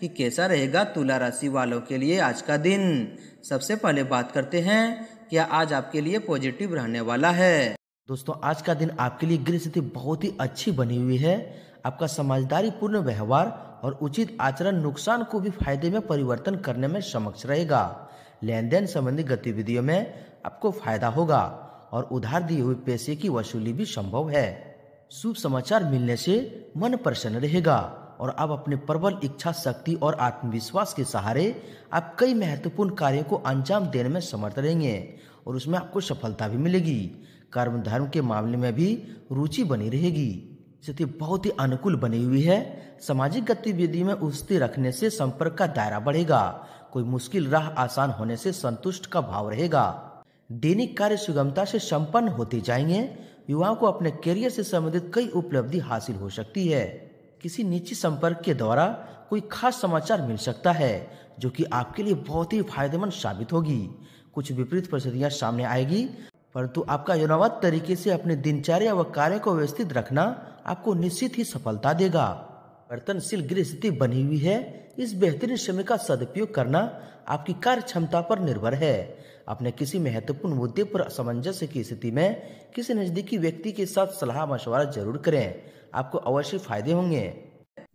कि कैसा रहेगा तुला राशि वालों के लिए आज का दिन सबसे पहले बात करते हैं क्या आज आपके लिए पॉजिटिव रहने वाला है दोस्तों आज का दिन आपके लिए गृह स्थिति बहुत ही अच्छी बनी हुई है आपका समझदारी पूर्ण व्यवहार और उचित आचरण नुकसान को भी फायदे में परिवर्तन करने में समक्ष रहेगा लेन देन संबंधी गतिविधियों में आपको फायदा होगा और उधार दिए हुए पैसे की वसूली भी संभव है शुभ समाचार मिलने से मन प्रसन्न रहेगा और अब अपने प्रबल इच्छा शक्ति और आत्मविश्वास के सहारे आप कई महत्वपूर्ण कार्यों को अंजाम देने में समर्थ रहेंगे और उसमें आपको सफलता भी मिलेगी कर्म धर्म के मामले में भी रुचि बनी रहेगी स्थिति बहुत ही अनुकूल बनी हुई है सामाजिक गतिविधि में उत्ती रखने से संपर्क का दायरा बढ़ेगा कोई मुश्किल राह आसान होने से संतुष्ट का भाव रहेगा दैनिक कार्य सुगमता से संपन्न होते जाएंगे युवाओं को अपने करियर से संबंधित कई उपलब्धि हासिल हो सकती है किसी निजी संपर्क के द्वारा कोई खास समाचार मिल सकता है जो कि आपके लिए बहुत ही फायदेमंद साबित होगी कुछ विपरीत परिस्थितियाँ सामने आएगी परंतु आपका योनावत तरीके से अपने दिनचर्या व कार्य को व्यवस्थित रखना आपको निश्चित ही सफलता देगा परिवर्तनशील गृह स्थिति बनी हुई है इस बेहतरीन समय का सदुपयोग करना आपकी कार्य क्षमता पर निर्भर है अपने किसी महत्वपूर्ण मुद्दे पर असमंजस की स्थिति में किसी नजदीकी व्यक्ति के साथ सलाह मशवरा जरूर करें आपको अवश्य फायदे होंगे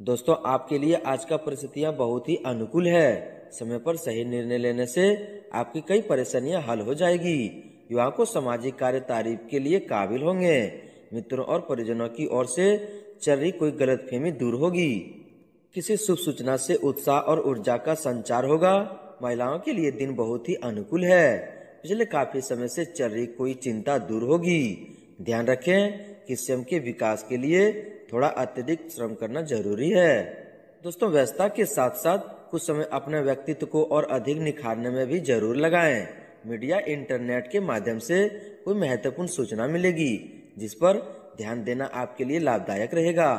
दोस्तों आपके लिए आज का परिस्थितियाँ बहुत ही अनुकूल है समय पर सही निर्णय लेने से आपकी कई परेशानियाँ हल हो जाएगी युवा को सामाजिक कार्य तारीफ के लिए काबिल होंगे मित्रों और परिजनों की ओर से चल रही कोई गलतफहमी दूर होगी किसी शुभ सूचना से उत्साह और ऊर्जा का संचार होगा महिलाओं के लिए दिन बहुत ही अनुकूल है पिछले काफी समय से चल रही कोई चिंता दूर होगी ध्यान रखें स्वयं के विकास के लिए थोड़ा अत्यधिक श्रम करना जरूरी है दोस्तों व्यस्तता के साथ साथ कुछ समय अपने व्यक्तित्व को और अधिक निखारने में भी जरूर लगाएं। मीडिया इंटरनेट के माध्यम से कोई महत्वपूर्ण सूचना मिलेगी जिस पर ध्यान देना आपके लिए लाभदायक रहेगा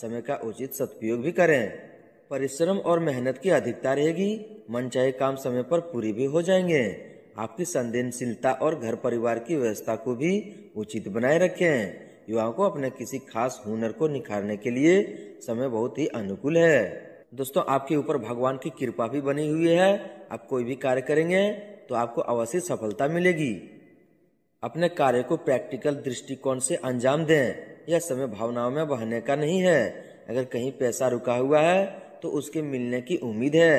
समय का उचित सदुपयोग भी करें परिश्रम और मेहनत की अधिकता रहेगी मन चाहे काम समय पर पूरी भी हो जाएंगे आपकी संवेदनशीलता और घर परिवार की व्यवस्था को भी उचित बनाए रखें युवाओं को अपने किसी खास हुनर को निखारने के लिए समय बहुत ही अनुकूल है दोस्तों आपके ऊपर भगवान की कृपा भी बनी हुई है आप कोई भी कार्य करेंगे तो आपको अवश्य सफलता मिलेगी अपने कार्य को प्रैक्टिकल दृष्टिकोण से अंजाम दें यह समय भावनाओं में बहने का नहीं है अगर कहीं पैसा रुका हुआ है तो उसके मिलने की उम्मीद है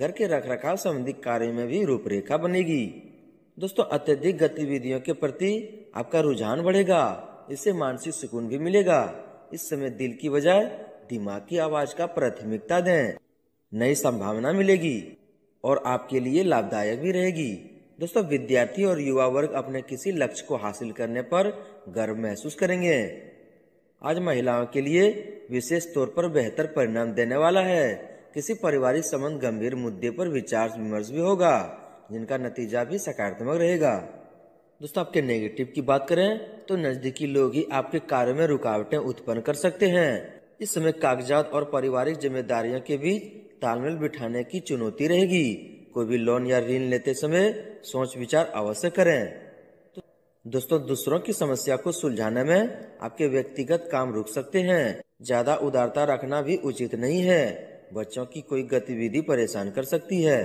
घर के रख रखाव संबंधी कार्य में भी रूपरेखा बनेगी दोस्तों अत्यधिक गतिविधियों के प्रति आपका रुझान बढ़ेगा इससे मानसिक सुकून भी मिलेगा इस समय दिल की बजाय दिमाग की आवाज का प्राथमिकता दें नई संभावना मिलेगी और आपके लिए लाभदायक भी रहेगी दोस्तों विद्यार्थी और युवा वर्ग अपने किसी लक्ष्य को हासिल करने पर गर्व महसूस करेंगे आज महिलाओं के लिए विशेष तौर पर बेहतर परिणाम देने वाला है किसी पारिवारिक संबंध गंभीर मुद्दे पर विचार विमर्श भी होगा जिनका नतीजा भी सकारात्मक रहेगा दोस्तों आपके नेगेटिव की बात करें तो नज़दीकी लोग ही आपके कार्य में रुकावटें उत्पन्न कर सकते हैं इस समय कागजात और पारिवारिक जिम्मेदारियों के बीच तालमेल बिठाने की चुनौती रहेगी कोई भी लोन या ऋण लेते समय सोच विचार अवश्य करें तो दोस्तों दूसरों की समस्या को सुलझाने में आपके व्यक्तिगत काम रुक सकते हैं ज्यादा उदारता रखना भी उचित नहीं है बच्चों की कोई गतिविधि परेशान कर सकती है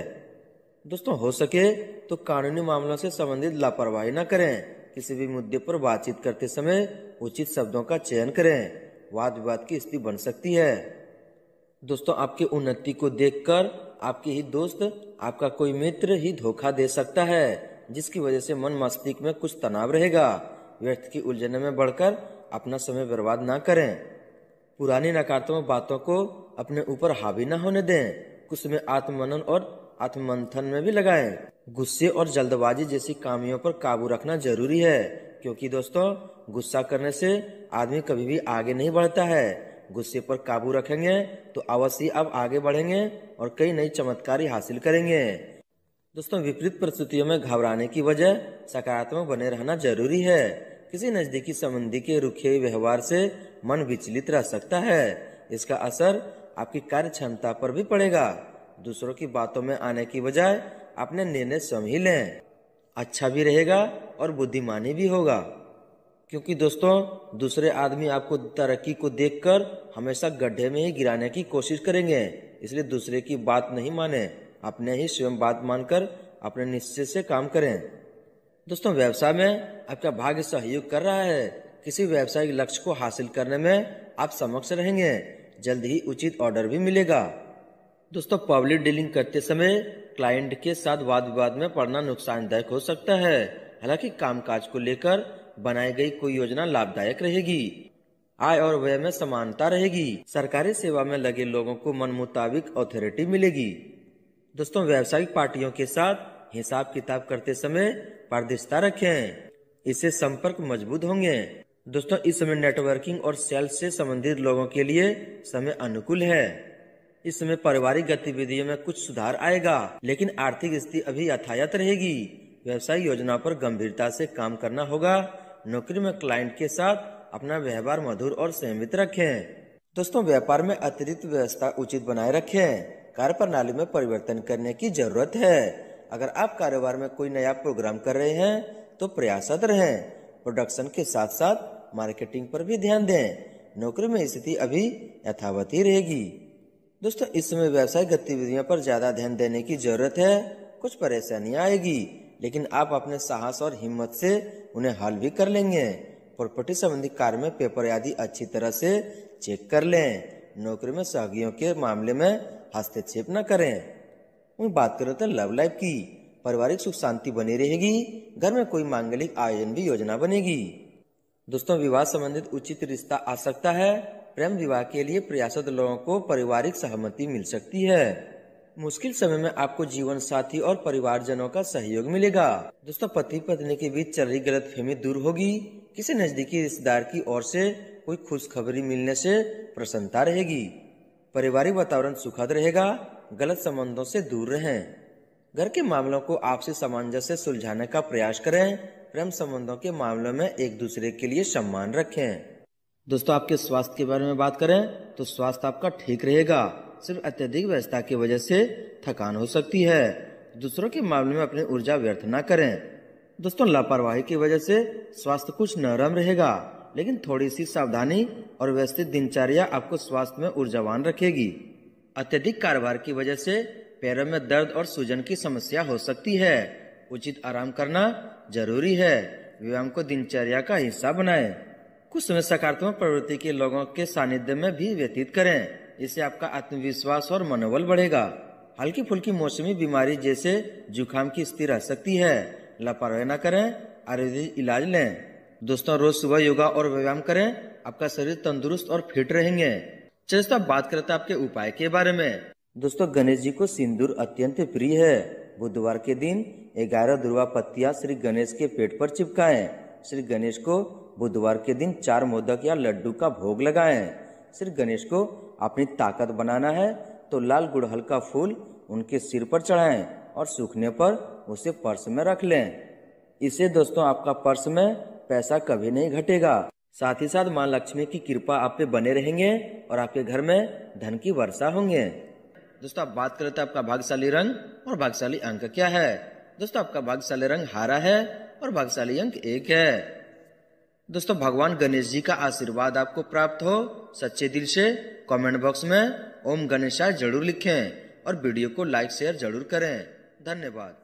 दोस्तों हो सके तो कानूनी मामलों से संबंधित लापरवाही न करें किसी भी मुद्दे पर बातचीत करते समय उचित शब्दों का चयन करें वाद विवाद की स्थिति बन सकती है दोस्तों आपकी उन्नति को देखकर आपके ही दोस्त आपका कोई मित्र ही धोखा दे सकता है जिसकी वजह से मन मस्तिष्क में कुछ तनाव रहेगा व्यर्थ की उलझन में बढ़कर अपना समय बर्बाद ना करें पुरानी नकारात्मक बातों को अपने ऊपर हावी ना होने दें कुछ में आत्ममनन और आत्ममंथन में भी लगाएं। गुस्से और जल्दबाजी जैसी कामियों पर काबू रखना जरूरी है क्योंकि दोस्तों गुस्सा करने से आदमी कभी भी आगे नहीं बढ़ता है गुस्से पर काबू रखेंगे तो अवश्य अब आगे बढ़ेंगे और कई नई चमत्कारी हासिल करेंगे दोस्तों विपरीत परिस्थितियों में घबराने की वजह सकारात्मक बने रहना जरूरी है किसी नजदीकी संबंधी के रुखे व्यवहार से मन विचलित रह सकता है इसका असर आपकी कार्य क्षमता पर भी पड़ेगा दूसरों की बातों में आने की बजाय अपने निर्णय स्वयं ही लें अच्छा भी रहेगा और बुद्धिमानी भी होगा क्योंकि दोस्तों दूसरे आदमी आपको तरक्की को देखकर हमेशा गड्ढे में ही गिराने की कोशिश करेंगे इसलिए दूसरे की बात नहीं माने अपने ही स्वयं बात मानकर अपने निश्चय से काम करें दोस्तों व्यवसाय में आपका भाग्य सहयोग कर रहा है किसी व्यवसायिक लक्ष्य को हासिल करने में आप समक्ष रहेंगे जल्द ही उचित ऑर्डर भी मिलेगा दोस्तों पब्लिक डीलिंग करते समय क्लाइंट के साथ वाद विवाद में पड़ना नुकसानदायक हो सकता है हालांकि कामकाज को लेकर बनाई गई कोई योजना लाभदायक रहेगी आय और व्यय में समानता रहेगी सरकारी सेवा में लगे लोगों को मन मुताबिक अथॉरिटी मिलेगी दोस्तों व्यावसायिक पार्टियों के साथ हिसाब किताब करते समय पारदर्शिता रखें इससे संपर्क मजबूत होंगे दोस्तों इस समय नेटवर्किंग और सेल्स से संबंधित लोगों के लिए समय अनुकूल है इस समय पारिवारिक गतिविधियों में कुछ सुधार आएगा लेकिन आर्थिक स्थिति अभी यथायत रहेगी व्यवसाय योजना पर गंभीरता से काम करना होगा नौकरी में क्लाइंट के साथ अपना व्यवहार मधुर और संयमित रखें दोस्तों व्यापार में अतिरिक्त व्यवस्था उचित बनाए रखें कार्य प्रणाली में परिवर्तन करने की जरूरत है अगर आप कारोबार में कोई नया प्रोग्राम कर रहे हैं तो प्रयासरत रहे प्रोडक्शन के साथ साथ मार्केटिंग पर भी ध्यान दें नौकरी में स्थिति अभी यथावत ही रहेगी दोस्तों इस समय व्यवसाय गतिविधियों पर ज़्यादा ध्यान देने की जरूरत है कुछ परेशानियाँ आएगी लेकिन आप अपने साहस और हिम्मत से उन्हें हल भी कर लेंगे प्रॉपर्टी संबंधी कार्य में पेपर आदि अच्छी तरह से चेक कर लें नौकरी में सहयोगियों के मामले में हस्तक्षेप न करें वहीं बात करें तो लव लाइफ की पारिवारिक सुख शांति बनी रहेगी घर में कोई मांगलिक आयोजन भी योजना बनेगी दोस्तों विवाह संबंधित उचित रिश्ता आ सकता है प्रेम विवाह के लिए प्रयासरत लोगों को पारिवारिक सहमति मिल सकती है मुश्किल समय में आपको जीवन साथी और परिवारजनों का सहयोग मिलेगा दोस्तों पति पत्नी के बीच चल रही गलत फहमी दूर होगी किसी नजदीकी रिश्तेदार की ओर से कोई खुशखबरी मिलने से प्रसन्नता रहेगी पारिवारिक वातावरण सुखद रहेगा गलत संबंधों से दूर रहें घर के मामलों को आपसी सामंजस्य सुलझाने का प्रयास करें प्रेम संबंधों के मामलों में एक दूसरे के लिए सम्मान रखें दोस्तों आपके स्वास्थ्य के बारे में बात करें तो स्वास्थ्य आपका ठीक रहेगा सिर्फ अत्यधिक व्यस्तता की वजह से थकान हो सकती है दूसरों के मामले में अपनी ऊर्जा व्यर्थ न करें दोस्तों लापरवाही की वजह से स्वास्थ्य कुछ नरम रहेगा लेकिन थोड़ी सी सावधानी और व्यवस्थित दिनचर्या आपको स्वास्थ्य में ऊर्जावान रखेगी अत्यधिक कारोबार की वजह से पैरों में दर्द और सूजन की समस्या हो सकती है उचित आराम करना जरूरी है व्यायाम को दिनचर्या का हिस्सा बनाएं। कुछ समय सकारात्मक प्रवृत्ति के लोगों के सानिध्य में भी व्यतीत करें इससे आपका आत्मविश्वास और मनोबल बढ़ेगा हल्की फुल्की मौसमी बीमारी जैसे जुकाम की स्थिति रह सकती है लापरवाही न करें आयुर्वेदिक इलाज लें दोस्तों रोज सुबह योगा और व्यायाम करें आपका शरीर तंदुरुस्त और फिट रहेंगे चलिए दोस्तों बात करते हैं आपके उपाय के बारे में दोस्तों गणेश जी को सिंदूर अत्यंत प्रिय है बुधवार के दिन ग्यारह दुर्वा पत्तिया श्री गणेश के पेट पर चिपकाएं श्री गणेश को बुधवार के दिन चार मोदक या लड्डू का भोग लगाएं श्री गणेश को अपनी ताकत बनाना है तो लाल गुड़हल का फूल उनके सिर पर चढ़ाएं और सूखने पर उसे पर्स में रख लें इसे दोस्तों आपका पर्स में पैसा कभी नहीं घटेगा साथ ही साथ माँ लक्ष्मी की कृपा आप पे बने रहेंगे और आपके घर में धन की वर्षा होंगे दोस्तों आप बात करते हैं तो आपका भाग्यशाली रंग और भाग्यशाली अंक क्या है दोस्तों आपका भाग्यशाली रंग हारा है और भाग्यशाली अंक एक है दोस्तों भगवान गणेश जी का आशीर्वाद आपको प्राप्त हो सच्चे दिल से कमेंट बॉक्स में ओम गणेशाय जरूर लिखें और वीडियो को लाइक शेयर जरूर करें धन्यवाद